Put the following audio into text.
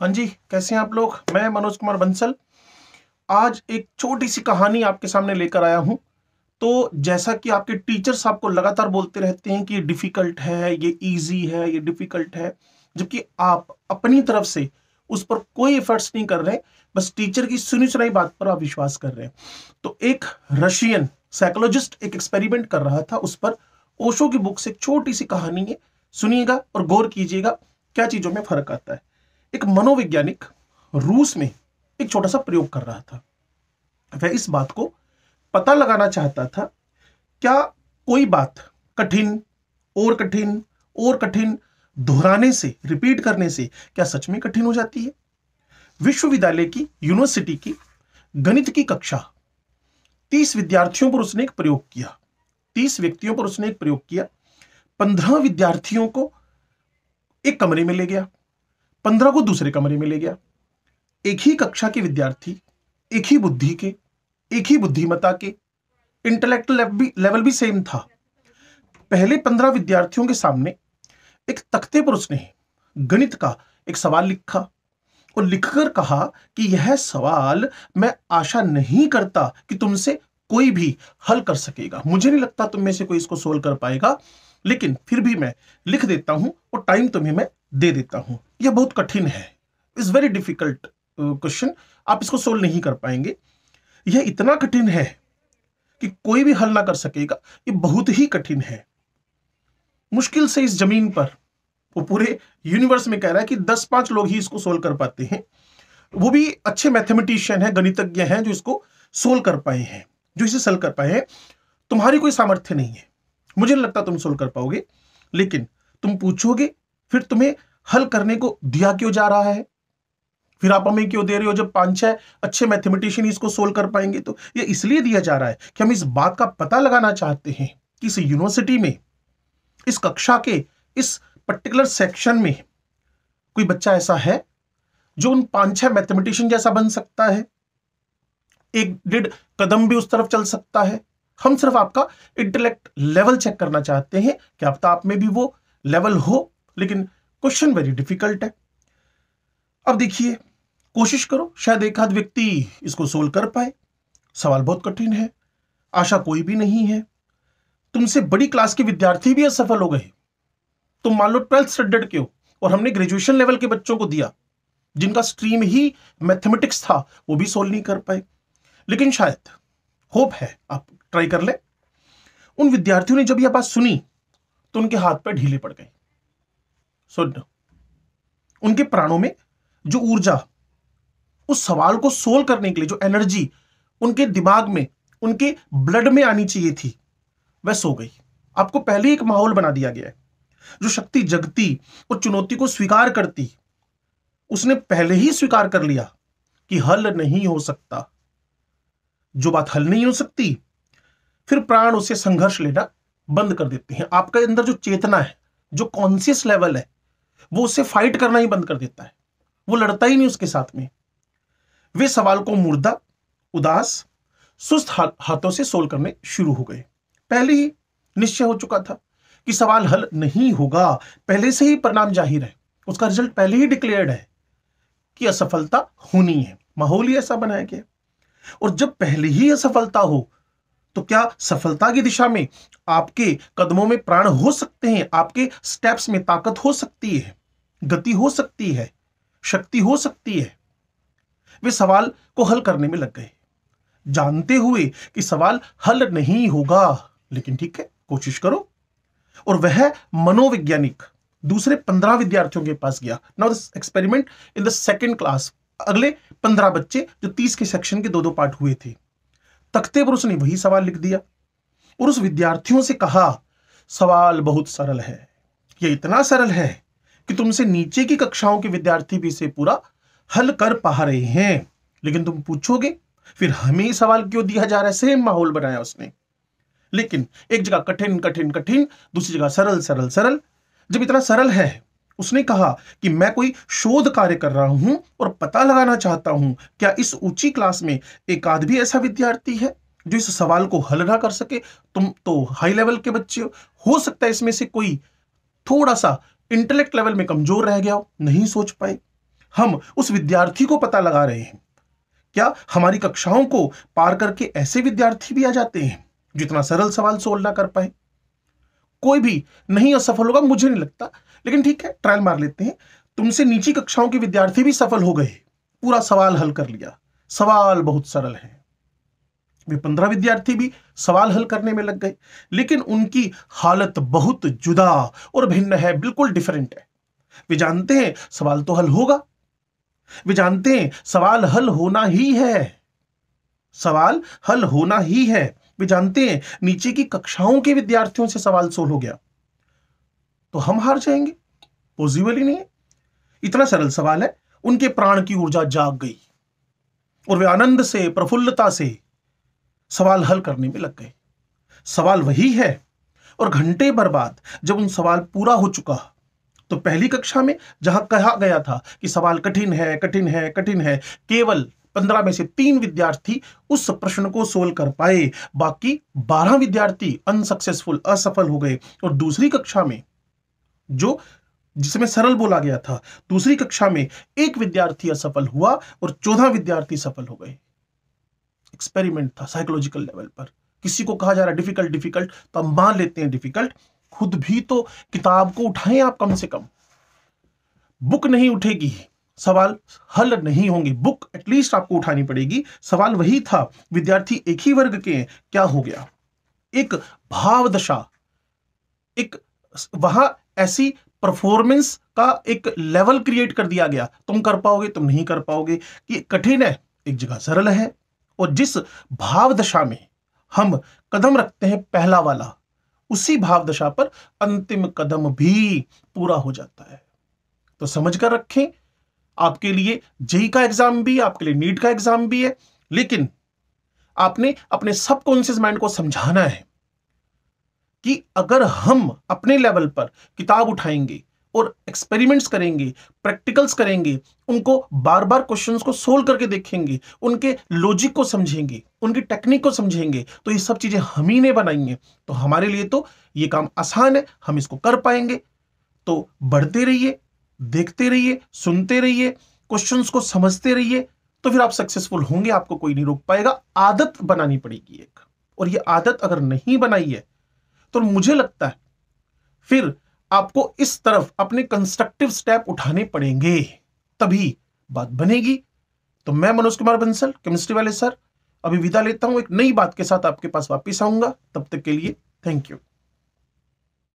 हाँ जी कैसे हैं आप लोग मैं मनोज कुमार बंसल आज एक छोटी सी कहानी आपके सामने लेकर आया हूं तो जैसा कि आपके टीचर्स आपको लगातार बोलते रहते हैं कि ये डिफ़िकल्ट है ये इजी है ये डिफ़िकल्ट है जबकि आप अपनी तरफ से उस पर कोई एफर्ट्स नहीं कर रहे बस टीचर की सुनी सुनाई बात पर आप विश्वास कर रहे हैं तो एक रशियन साइकोलॉजिस्ट एक एक्सपेरिमेंट कर रहा था उस पर ओशो की बुक से छोटी सी कहानी है सुनिएगा और गौर कीजिएगा क्या चीज़ों में फर्क आता है एक मनोवैज्ञानिक रूस में एक छोटा सा प्रयोग कर रहा था वह इस बात को पता लगाना चाहता था क्या कोई बात कठिन और कठिन और कठिन दोहराने से रिपीट करने से क्या सच में कठिन हो जाती है विश्वविद्यालय की यूनिवर्सिटी की गणित की कक्षा तीस विद्यार्थियों पर उसने एक प्रयोग किया तीस व्यक्तियों पर उसने एक प्रयोग किया पंद्रह विद्यार्थियों को एक कमरे में ले गया पंद्रह को दूसरे कमरे में ले गया एक ही कक्षा के विद्यार्थी एक ही बुद्धि के एक ही बुद्धिमता के इंटेलेक्ट लेवल भी सेम था पहले पंद्रह विद्यार्थियों के सामने एक तख्ते पर उसने गणित का एक सवाल लिखा और लिखकर कहा कि यह सवाल मैं आशा नहीं करता कि तुमसे कोई भी हल कर सकेगा मुझे नहीं लगता तुम में से कोई इसको सोल्व कर पाएगा लेकिन फिर भी मैं लिख देता हूँ और टाइम तुम्हें मैं दे देता हूँ यह बहुत कठिन है इज़ वेरी डिफिकल्ट क्वेश्चन आप इसको सोल्व नहीं कर पाएंगे यह इतना कठिन है कि कोई भी हल ना कर सकेगा यह बहुत ही कठिन है मुश्किल से इस जमीन पर वो पूरे यूनिवर्स में कह रहा है कि दस पांच लोग ही इसको सोल्व कर पाते हैं वो भी अच्छे मैथमेटिशियन है गणितज्ञ हैं जो इसको सोल्व कर पाए हैं जो इसे सल कर पाए हैं तुम्हारी कोई सामर्थ्य नहीं है मुझे नहीं लगता तुम सोल्व कर पाओगे लेकिन तुम पूछोगे फिर तुम्हें हल करने को दिया क्यों जा रहा है फिर आप हमें क्यों दे रहे हो जब पांच छह अच्छे मैथमेटिशियन इसको सोल्व कर पाएंगे तो ये इसलिए दिया जा रहा है कि हम इस बात का पता लगाना चाहते हैं कि इस यूनिवर्सिटी में इस कक्षा के इस पर्टिकुलर सेक्शन में कोई बच्चा ऐसा है जो उन पांच छह मैथमेटिशियन जैसा बन सकता है एक डेढ़ कदम भी उस तरफ चल सकता है हम सिर्फ आपका इंटेलेक्ट लेवल चेक करना चाहते हैं कि आप आप में भी वो लेवल हो लेकिन क्वेश्चन वेरी डिफिकल्ट है अब देखिए कोशिश करो शायद एक आध व्यक्ति इसको सोल्व कर पाए सवाल बहुत कठिन है आशा कोई भी नहीं है तुमसे बड़ी क्लास के विद्यार्थी भी असफल हो गए तुम मान लो ट्वेल्थ स्टैंडर्ड के हो और हमने ग्रेजुएशन लेवल के बच्चों को दिया जिनका स्ट्रीम ही मैथमेटिक्स था वो भी सोल्व नहीं कर पाए लेकिन शायद होप है आप ट्राई कर ले उन विद्यार्थियों ने जब यह बात सुनी तो उनके हाथ पर ढीले पड़ गए सुन उनके प्राणों में जो ऊर्जा उस सवाल को सोल्व करने के लिए जो एनर्जी उनके दिमाग में उनके ब्लड में आनी चाहिए थी वह सो गई आपको पहले एक माहौल बना दिया गया है जो शक्ति जगती और चुनौती को स्वीकार करती उसने पहले ही स्वीकार कर लिया कि हल नहीं हो सकता जो बात हल नहीं हो सकती फिर प्राण उसे संघर्ष लेना बंद कर देते हैं आपके अंदर जो चेतना है जो कॉन्सियस लेवल है वो उससे फाइट करना ही बंद कर देता है वो लड़ता ही नहीं उसके साथ में वे सवाल को मुर्दा उदास सुस्त हा, हाथों से सोल्व करने शुरू हो गए पहले ही निश्चय हो चुका था कि सवाल हल नहीं होगा पहले से ही परिणाम जाहिर है उसका रिजल्ट पहले ही डिक्लेयर्ड है कि असफलता होनी है माहौल ही ऐसा बनाया गया और जब पहले ही असफलता हो तो क्या सफलता की दिशा में आपके कदमों में प्राण हो सकते हैं आपके स्टेप्स में ताकत हो सकती है गति हो सकती है शक्ति हो सकती है वे सवाल को हल करने में लग गए जानते हुए कि सवाल हल नहीं होगा लेकिन ठीक है कोशिश करो और वह मनोवैज्ञानिक दूसरे पंद्रह विद्यार्थियों के पास गया now this experiment in the second class अगले पंद्रह बच्चे जो तीस के सेक्शन के दो दो पार्ट हुए थे तख्ते पर उसने वही सवाल लिख दिया और उस विद्यार्थियों से कहा सवाल बहुत सरल है यह इतना सरल है कि तुमसे नीचे की कक्षाओं के विद्यार्थी भी इसे पूरा हल कर पा रहे हैं लेकिन तुम पूछोगे फिर हमें सवाल क्यों दिया जा रहा है सेम माहौल बनाया उसने लेकिन एक जगह कठिन कठिन कठिन दूसरी जगह सरल सरल सरल जब इतना सरल है उसने कहा कि मैं कोई शोध कार्य कर रहा हूं और पता लगाना चाहता हूं क्या इस ऊंची क्लास में एक आध भी ऐसा विद्यार्थी है जो इस सवाल को हल ना कर सके तुम तो हाई लेवल के बच्चे हो सकता है इसमें से कोई थोड़ा सा इंटेलेक्ट लेवल में कमजोर रह गया हो नहीं सोच पाए हम उस विद्यार्थी को पता लगा रहे हैं क्या हमारी कक्षाओं को पार करके ऐसे विद्यार्थी भी आ जाते हैं जितना सरल सवाल सोल्व ना कर पाए कोई भी नहीं असफल होगा मुझे नहीं लगता लेकिन ठीक है ट्रायल मार लेते हैं तुमसे नीची कक्षाओं के विद्यार्थी भी सफल हो गए पूरा सवाल हल कर लिया सवाल बहुत सरल है वे पंद्रह विद्यार्थी भी सवाल हल करने में लग गए लेकिन उनकी हालत बहुत जुदा और भिन्न है बिल्कुल डिफरेंट है वे जानते हैं सवाल तो हल होगा वे जानते हैं सवाल हल होना ही है सवाल हल होना ही है वे जानते हैं नीचे की कक्षाओं के विद्यार्थियों से सवाल सोल हो गया तो हम हार जाएंगे पॉसिबल ही नहीं है इतना सरल सवाल है उनके प्राण की ऊर्जा जाग गई और वे आनंद से प्रफुल्लता से सवाल हल करने में लग गए सवाल वही है और घंटे भर बाद जब उन सवाल पूरा हो चुका तो पहली कक्षा में जहां कहा गया था कि सवाल कठिन है कठिन है कठिन है केवल पंद्रह में से तीन विद्यार्थी उस प्रश्न को सोल्व कर पाए बाकी बारह विद्यार्थी अनसक्सेसफुल असफल हो गए और दूसरी कक्षा में जो जिसमें सरल बोला गया था दूसरी कक्षा में एक विद्यार्थी असफल हुआ और चौदह विद्यार्थी सफल हो गए एक्सपेरिमेंट था साइकोलॉजिकल लेवल पर किसी को कहा जा रहा डिफिकल्ट डिफिकल्ट तो मान लेते हैं डिफिकल्ट खुद भी तो किताब को उठाएं आप कम से कम बुक नहीं उठेगी सवाल हल नहीं होंगे बुक एटलीस्ट आपको उठानी पड़ेगी सवाल वही था विद्यार्थी एक ही वर्ग के हैं क्या हो गया एक भावदशा एक वहां ऐसी परफॉर्मेंस का एक लेवल क्रिएट कर दिया गया तुम कर पाओगे तुम नहीं कर पाओगे कि कठिन है एक जगह सरल है और जिस भाव दशा में हम कदम रखते हैं पहला वाला उसी भाव दशा पर अंतिम कदम भी पूरा हो जाता है तो समझ कर रखें आपके लिए जेई का एग्जाम भी आपके लिए नीट का एग्जाम भी है लेकिन आपने अपने सबकॉन्सियस माइंड को समझाना है कि अगर हम अपने लेवल पर किताब उठाएंगे और एक्सपेरिमेंट्स करेंगे प्रैक्टिकल्स करेंगे उनको बार बार क्वेश्चंस को सोल्व करके देखेंगे उनके लॉजिक को समझेंगे उनकी टेक्निक को समझेंगे तो ये सब चीज़ें हम ही ने बनाई हैं तो हमारे लिए तो ये काम आसान है हम इसको कर पाएंगे तो बढ़ते रहिए देखते रहिए सुनते रहिए क्वेश्चंस को समझते रहिए तो फिर आप सक्सेसफुल होंगे आपको कोई नहीं रोक पाएगा आदत बनानी पड़ेगी एक और ये आदत अगर नहीं बनाई है तो मुझे लगता है फिर आपको इस तरफ अपने कंस्ट्रक्टिव स्टेप उठाने पड़ेंगे तभी बात बनेगी तो मैं मनोज कुमार बंसल केमिस्ट्री वाले सर अभी विदा लेता हूं एक नई बात के साथ आपके पास वापस आऊंगा तब तक के लिए थैंक यू